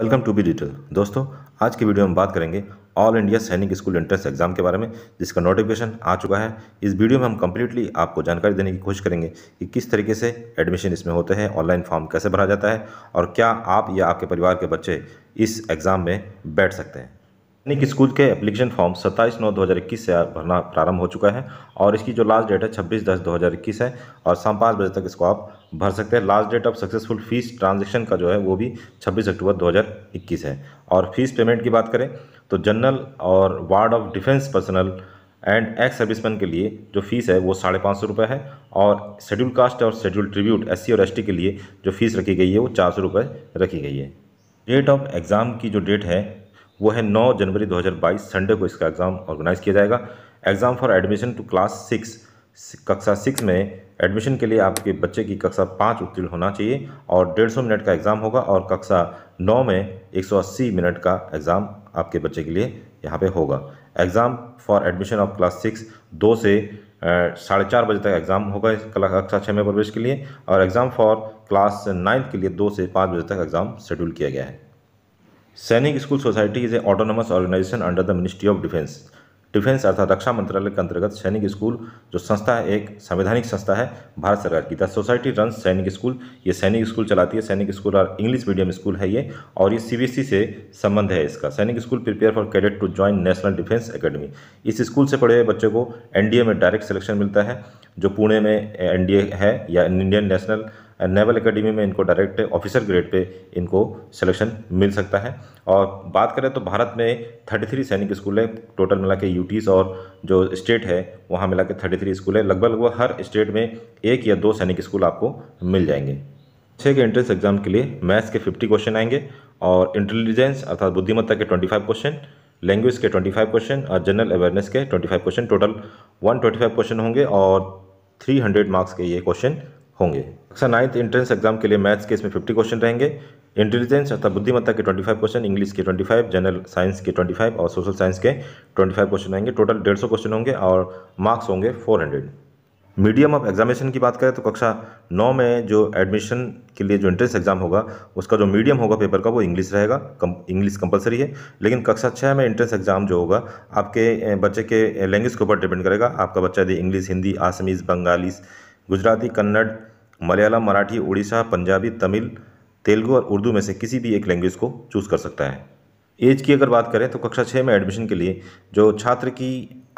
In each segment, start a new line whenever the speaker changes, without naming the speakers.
welcome to be detail दोस्तों आज की वीडियो में बात करेंगे all India Sainik school entrance exam के बारे में जिसका नोटिफिकेशन आ चुका है इस वीडियो में हम कम्प्लीटली आपको जानकारी देने की कोशिश करेंगे कि किस तरीके से एडमिशन इसमें होते हैं ऑनलाइन फॉर्म कैसे भरा जाता है और क्या आप या आपके परिवार के बच्चे इस एग्ज़ाम में बैठ सकते हैं कि स्कूल के एप्लीकेशन फॉर्म 27 नौ 2021 से भरना प्रारंभ हो चुका है और इसकी जो लास्ट डेट है 26 दस 2021 है और शाम पाँच बजे तक इसको आप भर सकते हैं last date of successful fees transaction का जो है वो भी 26 अक्टूबर 2021 है और फीस पेमेंट की बात करें तो जनरल और ward of defence personal and ex serviceman के लिए जो फीस है वो साढ़े पाँच सौ रुपये है और शेड्यूल कास्ट और शेड्यूल ट्रिब्यूट एस और एस के लिए जो फीस रखी गई है वो चार सौ रुपये रखी गई है डेट ऑफ एग्ज़ाम की जो डेट है वो है नौ जनवरी दो संडे को इसका एग्ज़ाम ऑर्गेनाइज किया जाएगा exam for admission to class six कक्षा सिक्स में एडमिशन के लिए आपके बच्चे की कक्षा पाँच उत्तीर्ण होना चाहिए और डेढ़ सौ मिनट का एग्ज़ाम होगा और कक्षा नौ में एक सौ अस्सी मिनट का एग्ज़ाम आपके बच्चे के लिए यहाँ पे होगा exam for admission of class six दो से साढ़े चार बजे तक एग्ज़ाम होगा इस कक्षा छः में प्रवेश के लिए और एग्ज़ाम फॉर क्लास नाइन्थ के लिए दो से पाँच बजे तक एग्ज़ाम शेड्यूल किया गया है Sainik school society is a autonomous organisation under the ministry of defence defence अर्थात रक्षा मंत्रालय के अंतर्गत सैनिक स्कूल जो संस्था है एक संवैधानिक संस्था है भारत सरकार की the society run Sainik school ये सैनिक स्कूल चलाती है सैनिक स्कूल और इंग्लिश मीडियम स्कूल है ये और ये सीबीएसई e से संबंध है इसका Sainik school prepare for cadet to join national defence academy इस स्कूल से पढ़े हुए बच्चों को एनडीए में डायरेक्ट सिलेक्शन मिलता है जो पुणे में एनडीए है या इंडियन नेशनल नेवल एकेडमी में इनको डायरेक्ट ऑफिसर ग्रेड पे इनको सिलेक्शन मिल सकता है और बात करें तो भारत में 33 सैनिक स्कूल है टोटल मिला के यूटीज़ और जो स्टेट है वहाँ मिला के थर्टी स्कूल है लगभग लगभग हर स्टेट में एक या दो सैनिक स्कूल आपको मिल जाएंगे छः के एंट्रेंस एग्जाम के लिए मैथ्स के फिफ्टी क्वेश्चन आएंगे और इंटेलिजेंस अर्थात बुद्धिमत्ता के ट्वेंटी क्वेश्चन लैंग्वेज के 25 क्वेश्चन और जनरल अवेयरनेस के 25 क्वेश्चन टोटल 125 क्वेश्चन होंगे और 300 मार्क्स के ये क्वेश्चन होंगे कक्षा नाइन्थ एंट्रेंस एग्जाम के लिए मैथ्स के इसमें फिफ्टी क्वेश्चन रहेंगे इंटेलिजेंस अर्थात बुद्धिमत्ता के 25 क्वेश्चन इंग्लिश के 25 जनरल साइंस के 25 और सोशल साइंस के 25 क्वेश्चन रहेंगे टोटल 150 क्वेश्चन होंगे और मार्क्स होंगे 400 मीडियम ऑफ एग्जामिनेशन की बात करें तो कक्षा नौ में जो एडमिशन के लिए जो एंट्रेंस एग्जाम होगा उसका जो मीडियम होगा पेपर का वो इंग्लिश रहेगा कम, इंग्लिश कंपलसरी है लेकिन कक्षा छः में एंट्रेंस एग्जाम जो होगा आपके बच्चे के लैंग्वेज के ऊपर डिपेंड करेगा आपका बच्चा यदि इंग्लिश हिंदी आसमीज बंगाली गुजराती कन्नड़ मलयालम मराठी उड़ीसा पंजाबी तमिल तेलुगू और उर्दू में से किसी भी एक लैंग्वेज को चूज़ कर सकता है एज की अगर बात करें तो कक्षा छः में एडमिशन के लिए जो छात्र की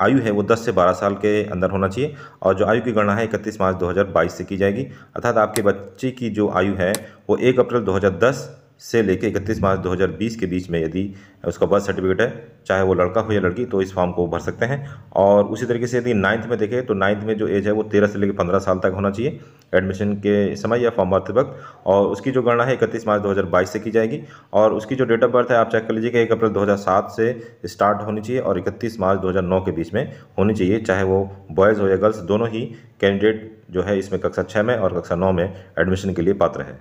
आयु है वो 10 से 12 साल के अंदर होना चाहिए और जो आयु की गणना है 31 मार्च 2022 से की जाएगी अर्थात आपके बच्चे की जो आयु है वो 1 अप्रैल से लेकर इकतीस मार्च 2020 के बीच में यदि उसका बर्थ सर्टिफिकेट है चाहे वो लड़का हो या लड़की तो इस फॉर्म को भर सकते हैं और उसी तरीके से यदि नाइन्थ में देखें तो नाइन्थ में जो एज है वो तेरह से लेकर पंद्रह साल तक होना चाहिए एडमिशन के समय या फॉर्म भरते वक्त और उसकी जो गणना है इकतीस मार्च 2022 से की जाएगी और उसकी जो डेट ऑफ बर्थ है आप चेक कर लीजिए कि एक अप्रैल 2007 से स्टार्ट होनी चाहिए और इकतीस मार्च 2009 के बीच में होनी चाहिए चाहे वो बॉयज़ हो या गर्ल्स दोनों ही कैंडिडेट जो है इसमें कक्षा छः में और कक्षा नौ में एडमिशन के लिए पात्र है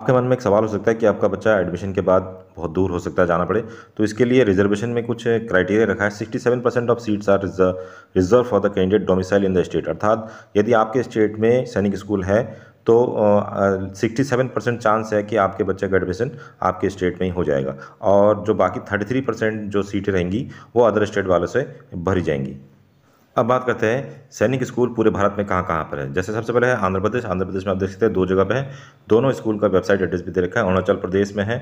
आपके मन में एक सवाल हो सकता है कि आपका बच्चा एडमिशन के बाद बहुत दूर हो सकता है जाना पड़े तो इसके लिए रिजर्वेशन में कुछ क्राइटेरिया रखा है 67 percent of seats are reserved for the candidate domicile in the state अर्थात यदि आपके स्टेट में सैनिक स्कूल है तो सिक्सटी सेवन परसेंट चांस है कि आपके बच्चे का एडमिशन आपके स्टेट में ही हो जाएगा और जो बाकी थर्टी थ्री परसेंट जो सीटें रहेंगी वो अदर स्टेट वालों से भरी जाएंगी अब बात करते हैं सैनिक स्कूल पूरे भारत में कहाँ कहाँ पर है जैसे सबसे पहले है आंध्र प्रदेश आंध्र प्रदेश में आप देख सकते हैं दो जगह पे है दोनों स्कूल का वेबसाइट एड्रेस भी दे रखा है अरुणाचल प्रदेश में है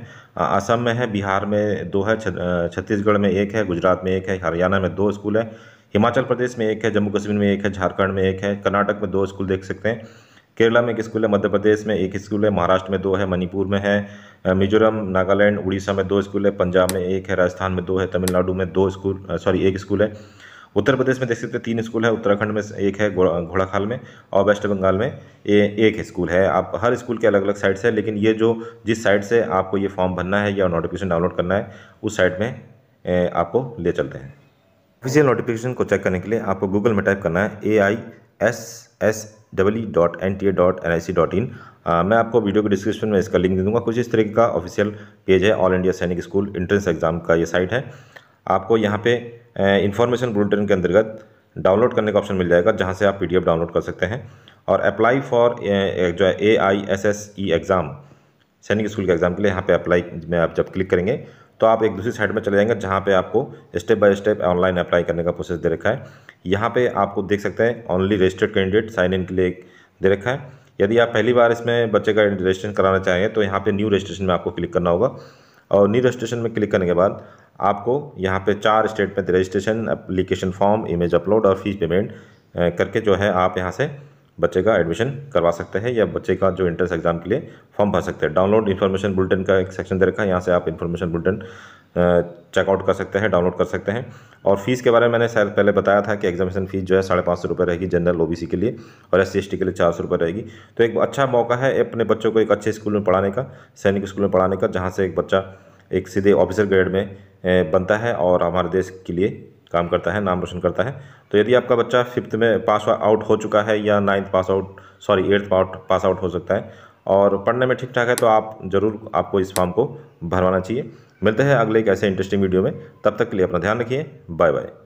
असम में है बिहार में दो है छत्तीसगढ़ में एक है गुजरात में एक है हरियाणा में दो स्कूल है हिमाचल प्रदेश में एक है जम्मू कश्मीर में एक है झारखंड में एक है कर्नाटक में दो स्कूल देख सकते हैं केरला में एक स्कूल है मध्य प्रदेश में एक स्कूल है महाराष्ट्र में दो है मणिपुर में है मिजोरम नागालैंड उड़ीसा में दो स्कूल है पंजाब में एक है राजस्थान में दो है तमिलनाडु में दो स्कूल सॉरी एक स्कूल है उत्तर प्रदेश में देख सकते तीन स्कूल है उत्तराखंड में एक है घोड़ाखाल में और वेस्ट बंगाल में ए, एक स्कूल है आप हर स्कूल के अलग अलग साइट्स है लेकिन ये जो जिस साइट से आपको ये फॉर्म भरना है या नोटिफिकेशन डाउनलोड करना है उस साइट में ए, आपको ले चलते हैं ऑफिशियल नोटिफिकेशन को चेक करने के लिए आपको गूगल में टाइप करना है A I S S W dot N T A dot N I C dot in मैं आपको वीडियो के डिस्क्रिप्शन में इसका लिंक दे दूंगा कुछ इस तरीके का ऑफिशियल पेज है all India Sainik school entrance exam का ये साइट है आपको यहाँ पे इन्फॉर्मेशन बुलेटिन के अंतर्गत डाउनलोड करने का ऑप्शन मिल जाएगा जहाँ से आप पी डाउनलोड कर सकते हैं और अप्लाई फॉर जो है A I S S E exam Sainik school के एग्ज़ाम के लिए यहाँ पे अप्लाई में आप जब क्लिक करेंगे तो आप एक दूसरी साइड में चले जाएंगे जहाँ पे आपको step by step online apply करने का प्रोसेस दे रखा है यहाँ पे आपको देख सकते हैं only registered candidate sign in के लिए दे रखा है यदि आप पहली बार इसमें बच्चे का रजिस्ट्रेशन कराना चाहेंगे तो यहाँ पर न्यू रजिस्ट्रेशन में आपको क्लिक करना होगा और न्यू रजिस्ट्रेशन में क्लिक करने के बाद आपको यहाँ पे चार statement registration application form image upload और फीस पेमेंट करके जो है आप यहाँ से बच्चे का एडमिशन करवा सकते हैं या बच्चे का जो इंट्रेंस एग्ज़ाम के लिए फॉर्म भर सकते हैं डाउनलोड इन्फॉर्मेशन बुलेटिन का एक सेक्शन दे रखा है यहाँ से आप इन्फॉर्मेशन बुलेटिन चेकआउट कर सकते हैं डाउनलोड कर सकते हैं और फीस के बारे में मैंने शायद पहले बताया था कि एग्जामिनेशन फीस जो है साढ़े पाँच सौ रुपये रहेगी जनरल ओबीसी के लिए और एस सी के लिए चार सौ रुपये रहेगी तो एक अच्छा मौका है अपने बच्चों को एक अच्छे स्कूल में पढ़ाने का सैनिक स्कूल में पढ़ाने का जहाँ से एक बच्चा एक सीधे ऑफिसर ग्रेड में बनता है और हमारे देश के लिए काम करता है नाम रोशन करता है तो यदि आपका बच्चा फिफ्थ में पास आउट हो चुका है या ninth pass out sorry eighth pass out हो सकता है और पढ़ने में ठीक ठाक है तो आप ज़रूर आपको इस फॉर्म को भरवाना चाहिए मिलते हैं अगले एक ऐसे इंटरेस्टिंग वीडियो में तब तक के लिए अपना ध्यान रखिए बाय बाय